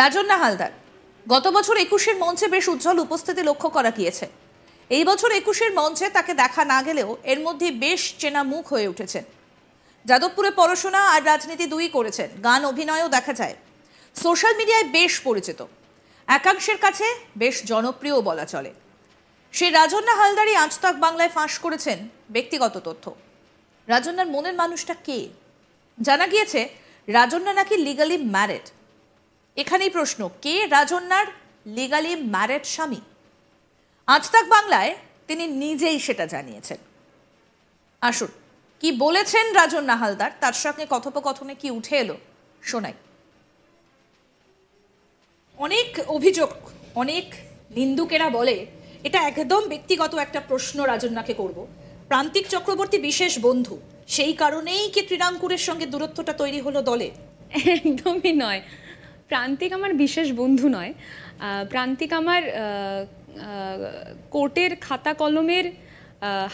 রাজন্না হালদার গত বছর একুশের মঞ্চে বেশ উজ্জ্বল উপস্থিতি লক্ষ্য করা গিয়েছে এই বছর একুশের মঞ্চে তাকে দেখা না গেলেও এর মধ্যে বেশ চেনা মুখ হয়ে উঠেছেন যাদবপুরে পড়াশোনা আর রাজনীতি দুই করেছেন গান অভিনয়ও দেখা যায় সোশ্যাল মিডিয়ায় বেশ পরিচিত একাংশের কাছে বেশ জনপ্রিয় বলা চলে সেই রাজন্না হালদারই আজতাক বাংলায় ফাঁস করেছেন ব্যক্তিগত তথ্য রাজন্নার মনের মানুষটা কে জানা গিয়েছে রাজন্না নাকি লিগালি ম্যারেড এখানেই প্রশ্ন কে রাজন্যার লিগালি ম্যারেড স্বামী আজ তাক বাংলায় তিনি নিজেই সেটা জানিয়েছেন আসুন কি বলেছেন রাজন নাহালদার তার সঙ্গে কথোপকথনে কি উঠে এলো শোনাই অনেক অভিযোগ অনেক নিন্দুকেরা বলে এটা একদম ব্যক্তিগত একটা প্রশ্ন রাজন্যাকে করব প্রান্তিক চক্রবর্তী বিশেষ বন্ধু সেই কারণেই কি ত্রিনাঙ্কুরের সঙ্গে দূরত্বটা তৈরি হলো দলে একদমই নয় প্রান্তিক আমার বিশেষ বন্ধু নয় প্রান্তিক আমার কোর্টের খাতা কলমের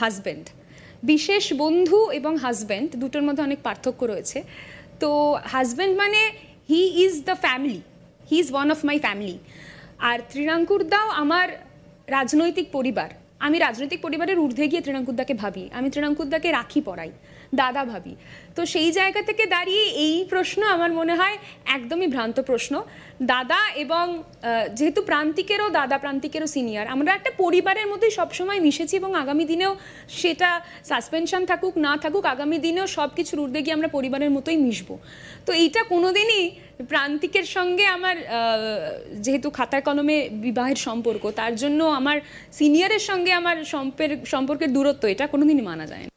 হাজব্যান্ড বিশেষ বন্ধু এবং হাজব্যান্ড দুটোর মধ্যে অনেক পার্থক্য রয়েছে তো হাজব্যান্ড মানে he is the family he is one of my family আর দাও আমার রাজনৈতিক পরিবার আমি রাজনৈতিক পরিবারের ঊর্ধ্বে গিয়ে তৃণাঙ্কুদ্দাকে ভাবি আমি তৃণাঙ্কুদ্দাকে রাখি পড়াই দাদা ভাবি তো সেই জায়গা থেকে দাঁড়িয়ে এই প্রশ্ন আমার মনে হয় একদমই ভ্রান্ত প্রশ্ন দাদা এবং যেহেতু প্রান্তিকেরও দাদা প্রান্তিকেরও সিনিয়র আমরা একটা পরিবারের মধ্যে সবসময় মিশেছি এবং আগামী দিনেও সেটা সাসপেনশন থাকুক না থাকুক আগামী দিনেও সব কিছুর ঊর্ধ্বে গিয়ে আমরা পরিবারের মতোই মিশবো তো এইটা কোনোদিনই প্রান্তিকের সঙ্গে আমার যেহেতু খাতা কলমে বিবাহের সম্পর্ক তার জন্য আমার সিনিয়রের সঙ্গে আমার সম্পর্কের দূরত্ব এটা কোনোদিনই মানা যায় না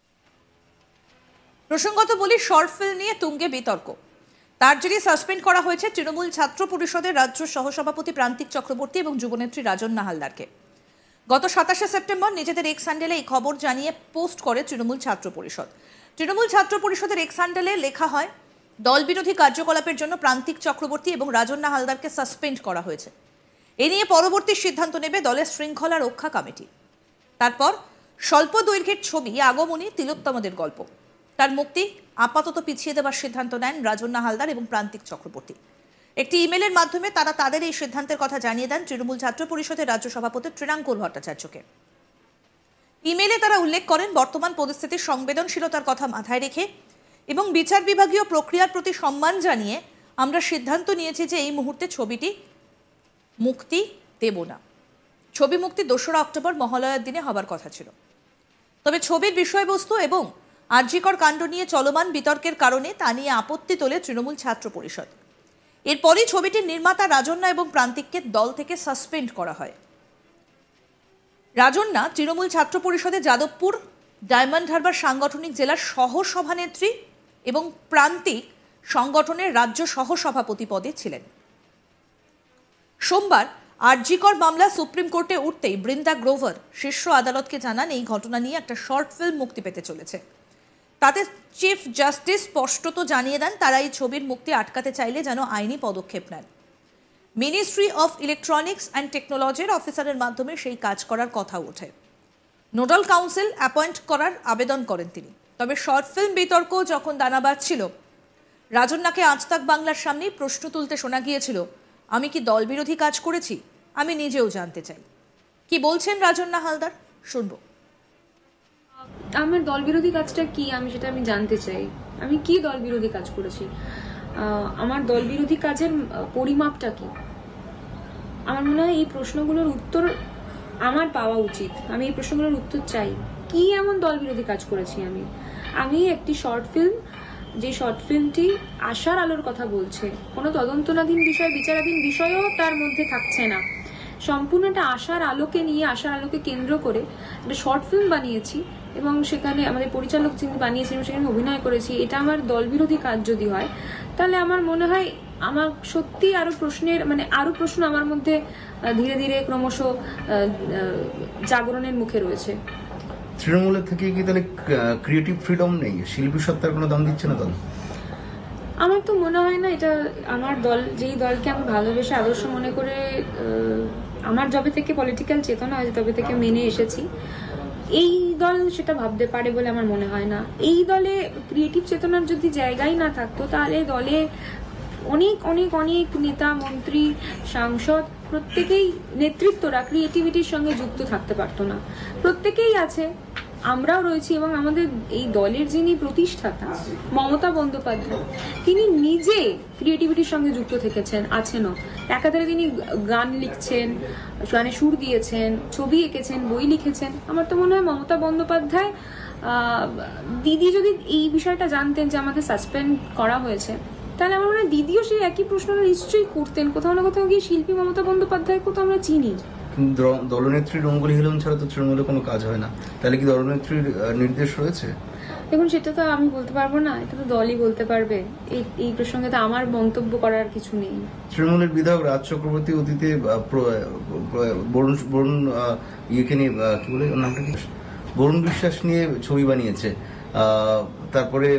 প্রসঙ্গত বলি শর্ট ফিল্ম নিয়ে তুঙ্গে বিতর্ক তার জেরে সাসপেন্ড করা হয়েছে তৃণমূল ছাত্র পরিষদের রাজ্য সহসভাপতি প্রান্তিক চক্রবর্তী এবং যুবনেত্রী রাজন্না হালদারকে গত সাতাশে সেপ্টেম্বর নিজেদের এক স্যান্ডেলে এই খবর জানিয়ে পোস্ট করে তৃণমূল ছাত্র পরিষদ তৃণমূল ছাত্র পরিষদের এক স্যান্ডেলে লেখা হয় দল বিরোধী কার্যকলাপের জন্য প্রান্তিক চক্রবর্তী এবং রাজন্না হালদারকে সাসপেন্ড করা হয়েছে এ নিয়ে পরবর্তী সিদ্ধান্ত নেবে দলের শৃঙ্খলা রক্ষা কমিটি তারপর স্বল্প দৈর্ঘ্যের ছবি আগমনী তিলোত্তমদের গল্প তার মুক্তি আপাতত পিছিয়ে দেওয়ার সিদ্ধান্ত নেন রাজন্না হালদার এবং প্রান্তিক চক্রবর্তী একটি ইমেলের মাধ্যমে তারা তাদের এই সিদ্ধান্তের কথা জানিয়ে দেন তৃণমূল ছাত্র পরিষদের রাজ্য সভাপতি তৃণাঙ্কুর ভট্টাচার্যকে ইমেলে তারা উল্লেখ করেন বর্তমান পরিস্থিতির সংবেদনশীলতার কথা মাথায় রেখে এবং বিচার বিভাগীয় প্রক্রিয়ার প্রতি সম্মান জানিয়ে আমরা সিদ্ধান্ত নিয়েছি যে এই মুহূর্তে ছবিটি মুক্তি দেব না ছবি মুক্তি দোসরা অক্টোবর মহালয়ার দিনে হবার কথা ছিল তবে ছবির বিষয়বস্তু এবং আর্যিকর কাণ্ড নিয়ে চলমান বিতর্কের কারণে তা নিয়ে আপত্তি তোলে তৃণমূল ছাত্র পরিষদ এরপরই ছবিটির নির্মাতা রাজন্যা এবং প্রান্তিককে দল থেকে সাসপেন্ড করা হয় রাজন্যা তৃণমূল ছাত্র পরিষদে যাদবপুর ডায়মন্ড হারবার সাংগঠনিক জেলার সহ সভানেত্রী এবং প্রান্তিক সংগঠনের রাজ্য সহ সভাপতি পদে ছিলেন সোমবার আরজিকর মামলা সুপ্রিম কোর্টে উঠতেই বৃন্দা গ্রোভার শীর্ষ আদালতকে জানান এই ঘটনা নিয়ে একটা শর্ট ফিল্ম মুক্তি পেতে চলেছে তাতে চিফ জাস্টিস স্পষ্টত জানিয়ে দেন তারা এই ছবির মুক্তি আটকাতে চাইলে যেন আইনি পদক্ষেপ নেন মিনিস্ট্রি অফ ইলেকট্রনিক্স অ্যান্ড টেকনোলজির অফিসারের মাধ্যমে সেই কাজ করার কথা ওঠে নোডাল কাউন্সিল অ্যাপয়েন্ট করার আবেদন করেন তিনি তবে শর্ট ফিল্ম বিতর্ক যখন দানা বাঁধছিল রাজন্যাকে আজতাক বাংলার সামনেই প্রশ্ন তুলতে শোনা গিয়েছিল আমি কি দলবিরোধী কাজ করেছি আমি নিজেও জানতে চাই কি বলছেন রাজন্যা হালদার শুনবো আমার দলবিরোধী কাজটা কি আমি সেটা আমি জানতে চাই আমি কি দলবিরোধী কাজ করেছি আমার দলবিরোধী কাজের পরিমাপটা কি আমার মনে হয় এই প্রশ্নগুলোর উত্তর আমার পাওয়া উচিত আমি এই প্রশ্নগুলোর উত্তর চাই কি এমন দলবিরোধী কাজ করেছি আমি আমি একটি শর্ট ফিল্ম যে শর্ট ফিল্মটি আশার আলোর কথা বলছে কোনো তদন্তনাধীন বিষয় বিচারাধীন বিষয়ও তার মধ্যে থাকছে না সম্পূর্ণটা আশার আলোকে নিয়ে আশার আলোকে কেন্দ্র করে একটা শর্ট ফিল্ম বানিয়েছি এবং সেখানে আমাদের পরিচালক যিনি বানিয়েছেন সেখানে অভিনয় করেছি এটা আমার দলবিরোধী কাজ যদি হয় তাহলে আমার মনে হয় আমার সত্যি আরও প্রশ্নের মানে আরও প্রশ্ন আমার মধ্যে ধীরে ধীরে ক্রমশ জাগরণের মুখে রয়েছে তৃণমূলের থেকে কি তাহলে ক্রিয়েটিভ ফ্রিডম নেই শিল্পী সত্তার কোনো দাম দিচ্ছে না তাহলে আমার তো মনে হয় না এটা আমার দল যেই দলকে আমি ভালোবেসে আদর্শ মনে করে আমার যবে থেকে পলিটিক্যাল চেতনা হয় তবে থেকে মেনে এসেছি এই দল সেটা ভাবতে পারে বলে আমার মনে হয় না এই দলে ক্রিয়েটিভ চেতনার যদি জায়গাই না থাকতো তাহলে দলে অনেক অনেক অনেক নেতা মন্ত্রী সাংসদ প্রত্যেকেই নেতৃত্বরা ক্রিয়েটিভিটির সঙ্গে যুক্ত থাকতে পারতো না প্রত্যেকেই আছে আমরাও রয়েছি এবং আমাদের এই দলের যিনি প্রতিষ্ঠাতা মমতা বন্দ্যোপাধ্যায় তিনি নিজে ক্রিয়েটিভিটির সঙ্গে যুক্ত থেকেছেন আছেনও একাধারে তিনি গান লিখছেন গানে সুর দিয়েছেন ছবি এঁকেছেন বই লিখেছেন আমার তো মনে হয় মমতা বন্দ্যোপাধ্যায় দিদি যদি এই বিষয়টা জানতেন যে আমাদের সাসপেন্ড করা হয়েছে তাহলে আমার মনে হয় দিদিও সেই একই প্রশ্নটা নিশ্চয়ই করতেন কোথাও না কোথাও গিয়ে শিল্পী মমতা বন্দ্যোপাধ্যায়কে তো আমরা চিনি দলনেত্রীর দলনেত্রী রঙ্গুলি ছাড়া তো তৃণমূলে কোনো কাজ হয় না তাহলে কি দলনেত্রীর নির্দেশ রয়েছে দেখুন সেটা তো আমি বলতে পারবো না এটা তো দলই বলতে পারবে এই এই প্রসঙ্গে তো আমার মন্তব্য করার কিছু নেই তৃণমূলের বিধায়ক রাজ চক্রবর্তী অতীতে বরুণ বরুণ ইয়েকে নিয়ে কি বলে নামটা কি বরুণ বিশ্বাস নিয়ে ছবি বানিয়েছে তারপরে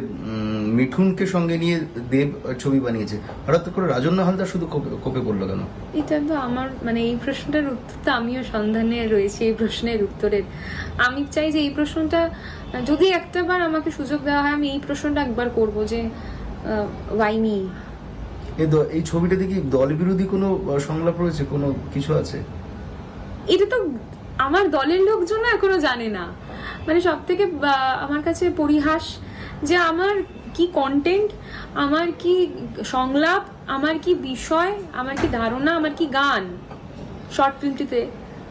মিঠুনকে সঙ্গে নিয়ে দেব ছবি বানিয়েছে হঠাৎ করে রাজন্য হালদার শুধু কোপে পড়লো কেন এটা তো আমার মানে এই প্রশ্নটার উত্তর তো আমিও সন্ধানে রয়েছি এই প্রশ্নের উত্তরের আমি চাই যে এই প্রশ্নটা যদি একটাবার আমাকে সুযোগ দেওয়া হয় আমি এই প্রশ্নটা একবার করব যে ওয়াই মি এই ছবিটাতে কি দল বিরোধী কোনো সংলাপ রয়েছে কোনো কিছু আছে এটা তো আমার দলের লোকজনও এখনো জানে না মানে সব থেকে আমার কাছে পরিহাস যে আমার কি কন্টেন্ট আমার কি সংলাপ আমার কি বিষয় আমার কি ধারণা আমার কি গান শর্ট ফিল্মটিতে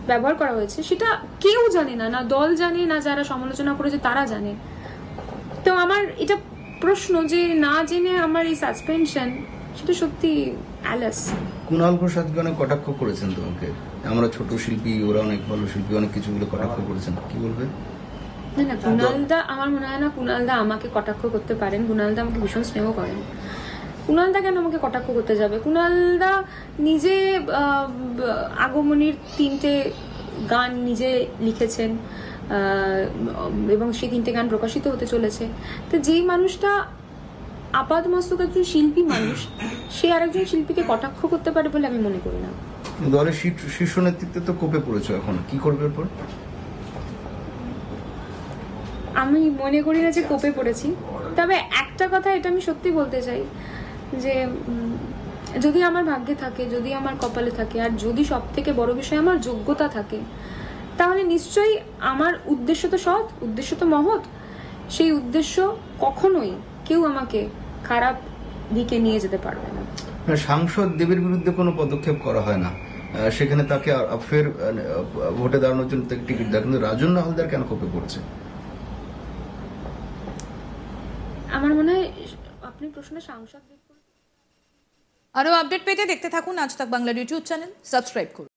ব্যবহার করা হয়েছে সেটা কেউ জানে না না দল জানে না যারা সমালোচনা করেছে তারা জানে তো আমার এটা প্রশ্ন যে না জেনে আমার এই সাসপেনশন সেটা সত্যি অ্যালাস কুণাল প্রসাদ অনেক কটাক্ষ করেছেন তোমাকে আমরা ছোট শিল্পী ওরা অনেক ভালো শিল্পী অনেক কিছুগুলো কটাক্ষ করেছেন কি বলবে না না কুণালদা আমার মনে হয় না কুণালদা আমাকে কটাক্ষ করতে পারেন কুণালদা আমাকে ভীষণ স্নেহ করেন কুণালদা কেন আমাকে কটাক্ষ করতে যাবে কুণালদা নিজে আগমনীর তিনটে গান নিজে লিখেছেন এবং সেই তিনটে গান প্রকাশিত হতে চলেছে তো যেই মানুষটা আপাত মস্তক একজন শিল্পী মানুষ সে একজন শিল্পীকে কটাক্ষ করতে পারে বলে আমি মনে করি না দলের শীর্ষ নেতৃত্বে তো কোপে পড়েছ এখন কি করবে এরপর আমি মনে করি না যে কোপে পড়েছি তবে একটা কথা এটা আমি সত্যি বলতে চাই যে যদি আমার ভাগ্যে থাকে যদি আমার কপালে থাকে আর যদি সব থেকে বড় বিষয় আমার যোগ্যতা থাকে তাহলে নিশ্চয়ই আমার উদ্দেশ্য তো সৎ উদ্দেশ্য তো মহৎ সেই উদ্দেশ্য কখনোই কেউ আমাকে খারাপ দিকে নিয়ে যেতে পারবে না সাংসদ দেবীর বিরুদ্ধে কোনো পদক্ষেপ করা হয় না সেখানে তাকে ফের ভোটে দাঁড়ানোর জন্য তাকে টিকিট দেয় কিন্তু রাজন হালদার কেন কপে পড়ছে আমার মনে হয় আপনি প্রশ্নে সাংসদ আরও আপডেট পেতে দেখতে থাকুন আজ তাক বাংলার ইউটিউব চ্যানেল সাবস্ক্রাইব করুন